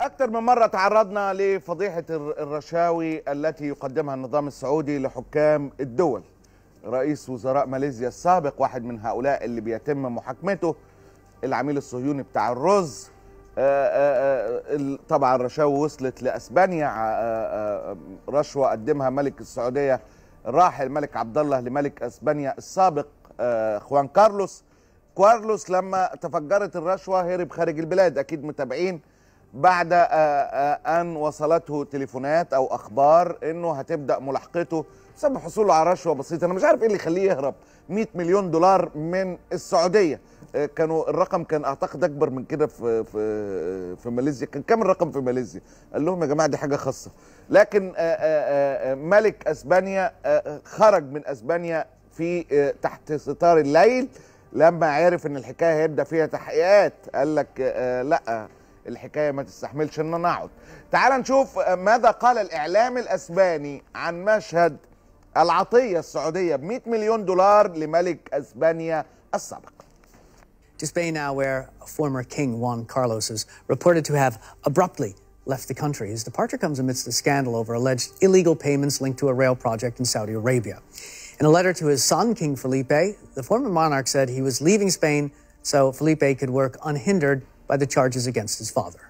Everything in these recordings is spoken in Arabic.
أكثر من مرة تعرضنا لفضيحة الرشاوي التي يقدمها النظام السعودي لحكام الدول رئيس وزراء ماليزيا السابق واحد من هؤلاء اللي بيتم محاكمته العميل الصهيوني بتاع الرز آه، آه، آه، طبعا الرشاوي وصلت لاسبانيا رشوه قدمها ملك السعوديه الراحل الملك عبد الله لملك اسبانيا السابق خوان كارلوس كارلوس لما تفجرت الرشوه هرب خارج البلاد اكيد متابعين بعد آه، آه، أن وصلته تليفونات أو أخبار أنه هتبدأ ملاحقته بسبب حصوله على رشوة بسيطة أنا مش عارف إيه اللي يخليه يهرب 100 مليون دولار من السعودية آه، كانوا الرقم كان اعتقد اكبر من كده في في في ماليزيا كان كام الرقم في ماليزيا قال لهم يا جماعه دي حاجه خاصه لكن ملك اسبانيا خرج من اسبانيا في تحت ستار الليل لما عرف ان الحكايه هيبدا فيها تحقيقات قال لك لا ما تستحملش ان تعال نشوف ماذا قال الاعلام الاسباني عن مشهد ب 100 مليون دولار لملك اسبانيا السابق To Spain now, where former King Juan Carlos is reported to have abruptly left the country. His departure comes amidst a scandal over alleged illegal payments linked to a rail project in Saudi Arabia. In a letter to his son, King Felipe, the former monarch said he was leaving Spain so Felipe could work unhindered by the charges against his father.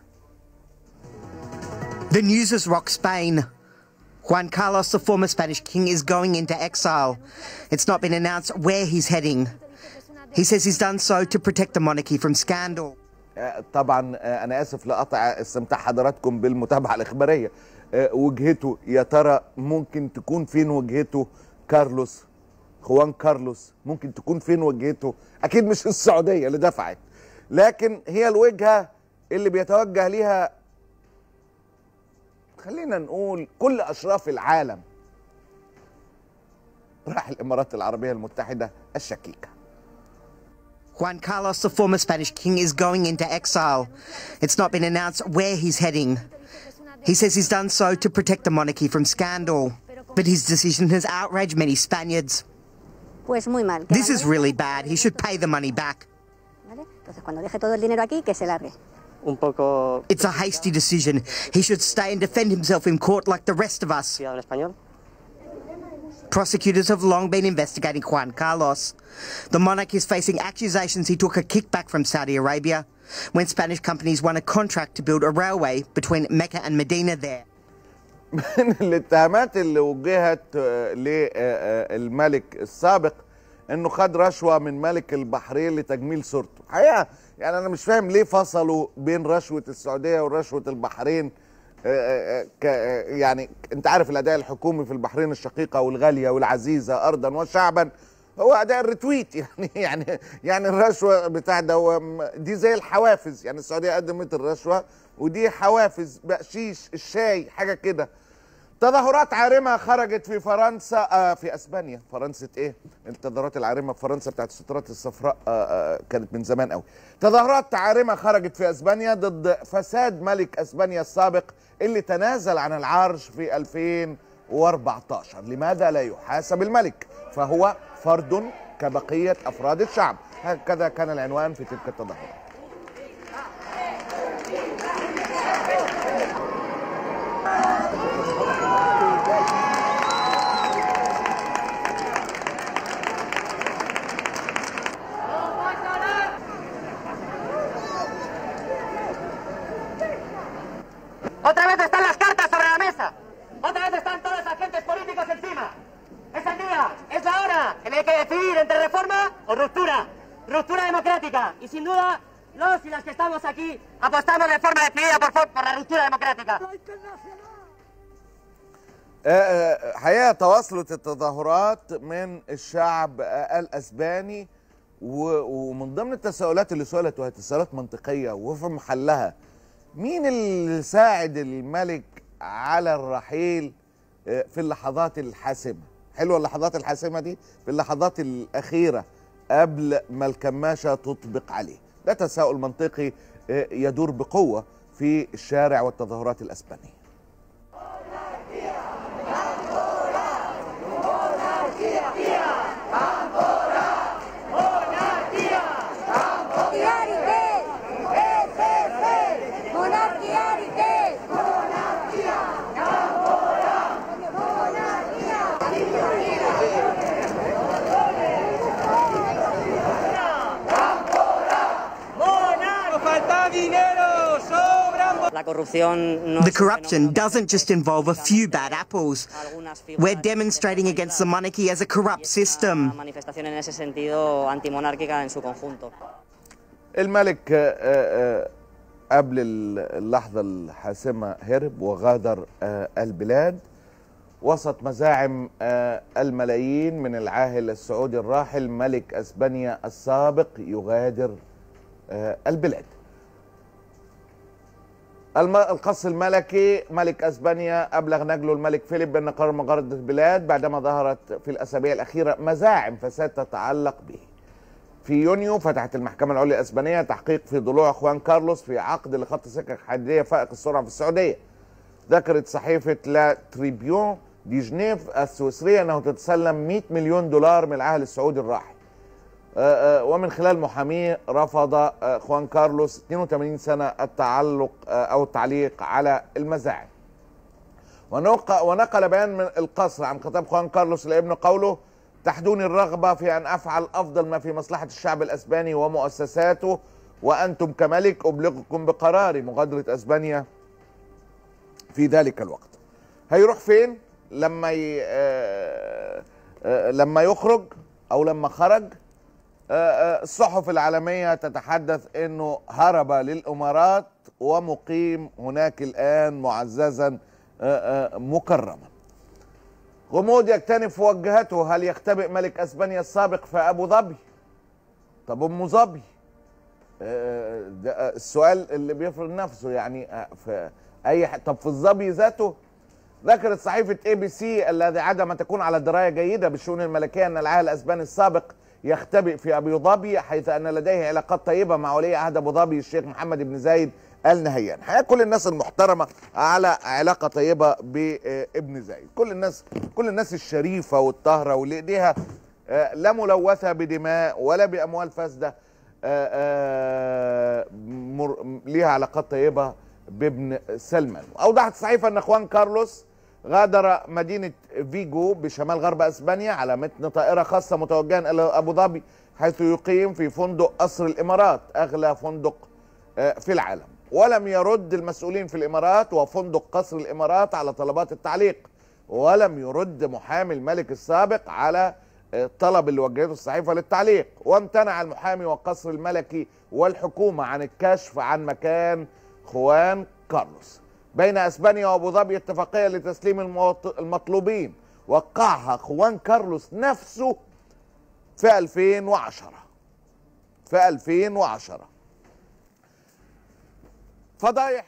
The news has rocked Spain. Juan Carlos, the former Spanish king, is going into exile. It's not been announced where he's heading. He says he's done so to protect the monarchy from scandal. طبعا انا اسف لقطع استمتاع حضراتكم بالمتابعه الاخباريه وجهته يا ترى ممكن تكون فين وجهته كارلوس خوان كارلوس ممكن تكون فين وجهته اكيد مش السعوديه اللي دفعت لكن هي الوجهه اللي بيتوجه ليها خلينا نقول كل اشراف العالم راح الامارات العربيه المتحده الشكيكه Juan Carlos, the former Spanish king, is going into exile. It's not been announced where he's heading. He says he's done so to protect the monarchy from scandal, but his decision has outraged many Spaniards. This is really bad. He should pay the money back. Entonces, cuando deje todo el dinero aquí, que se largue. It's a hasty decision. He should stay and defend himself in court like the rest of us. Prosecutors have long been investigating Juan Carlos. The monarch is facing accusations he took a kickback from Saudi Arabia when Spanish companies won a contract to build a railway between Mecca and Medina there. من الاتهامات اللي وجهت للملك السابق انه خد رشوه من ملك البحرين لتجميل صورته حقيقه يعني انا مش فاهم ليه فصلوا بين رشوه السعوديه ورشوه البحرين آه، آه، آه، يعني انت عارف الاداء الحكومي في البحرين الشقيقه والغاليه والعزيزه ارضا وشعبا هو اداء الريتويت يعني يعني يعني الرشوه بتاع ده دي زي الحوافز يعني السعوديه قدمت الرشوه ودي حوافز بقشيش الشاي حاجه كده تظاهرات عارمة خرجت في فرنسا آه في اسبانيا فرنسا ايه التظاهرات العارمة في فرنسا بتاعت السترات الصفراء آه آه كانت من زمان قوي تظاهرات عارمة خرجت في اسبانيا ضد فساد ملك اسبانيا السابق اللي تنازل عن العرش في 2014 لماذا لا يحاسب الملك فهو فرد كبقية افراد الشعب هكذا كان العنوان في تلك التظاهرات hay que decidir entre reforma o ruptura. Ruptura democrática. Y sin duda, los y las que estamos aquí apostamos de forma decidida por, por la ruptura democrática. حقيقة تواصلت التظاهرات من الشعب الأسباني ومن ضمن التساؤلات اللي سئلت وهي تساؤلات منطقية وفي محلها مين اللي ساعد الملك على الرحيل في اللحظات الحاسمة حلوه اللحظات الحاسمه دي في اللحظات الاخيره قبل ما الكماشه تطبق عليه ده تساؤل منطقي آه، يدور بقوه في الشارع والتظاهرات الاسبانيه The corruption doesn't just involve a few bad apples. We're demonstrating against the monarchy as a corrupt system. الملك eh, eh, قبل اللحظة الحاسمة هرب وغادر آه، البلاد وسط مزاعم آه، الملايين من العاهل السعودي الراحل ملك أسبانيا السابق يغادر آه، البلاد القص الملكي ملك اسبانيا ابلغ نجله الملك فيليب بان قرار مجرد البلاد بعدما ظهرت في الاسابيع الاخيره مزاعم فساد تتعلق به. في يونيو فتحت المحكمه العليا الاسبانيه تحقيق في ضلوع اخوان كارلوس في عقد لخط سكك حديديه فائق السرعه في السعوديه. ذكرت صحيفه لا تريبيون دي جنيف السويسريه انه تتسلم 100 مليون دولار من العاهل السعودي الراحل. آه، آه، ومن خلال محاميه رفض آه، خوان كارلوس 82 سنة التعلق أو التعليق على المزاعم ونقل بيان من القصر عن خطاب خوان كارلوس لابنه قوله تحدوني الرغبة في أن أفعل أفضل ما في مصلحة الشعب الأسباني ومؤسساته وأنتم كملك أبلغكم بقراري مغادرة أسبانيا في ذلك الوقت هيروح فين لما ي... لما يخرج أو لما خرج آه، آه، الصحف العالمية تتحدث أنه هرب للإمارات ومقيم هناك الآن معززا آه، مكرما غموض يكتنف وجهته هل يختبئ ملك أسبانيا السابق في أبو ظبي طب أم ظبي السؤال اللي بيفرض نفسه يعني في أي طب في الظبي ذاته ذكرت صحيفة اي بي سي الذي عادة ما تكون على دراية جيدة بالشؤون الملكية أن العاهل الأسباني السابق يختبئ في ابو ظبي حيث ان لديه علاقات طيبه مع ولي عهد ابو ظبي الشيخ محمد بن زايد ال نهيان حقيقه كل الناس المحترمه على علاقه طيبه بابن زايد كل الناس كل الناس الشريفه والطاهره واللي ايديها آه، لا ملوثه بدماء ولا باموال فاسده آه، آه، ليها علاقات طيبه بابن سلمان اوضحت الصحيفه ان اخوان كارلوس غادر مدينة فيجو بشمال غرب أسبانيا على متن طائرة خاصة متوجها إلى أبو ظبي حيث يقيم في فندق قصر الإمارات أغلى فندق آه، في العالم ولم يرد المسؤولين في الإمارات وفندق قصر الإمارات على طلبات التعليق ولم يرد محامي الملك السابق على الطلب آه، اللي وجهته الصحيفة للتعليق وامتنع المحامي والقصر الملكي والحكومة عن الكشف عن مكان خوان كارلوس بين اسبانيا وابو ظبي اتفاقيه لتسليم المطلوبين وقعها خوان كارلوس نفسه في 2010 في 2010 فضايح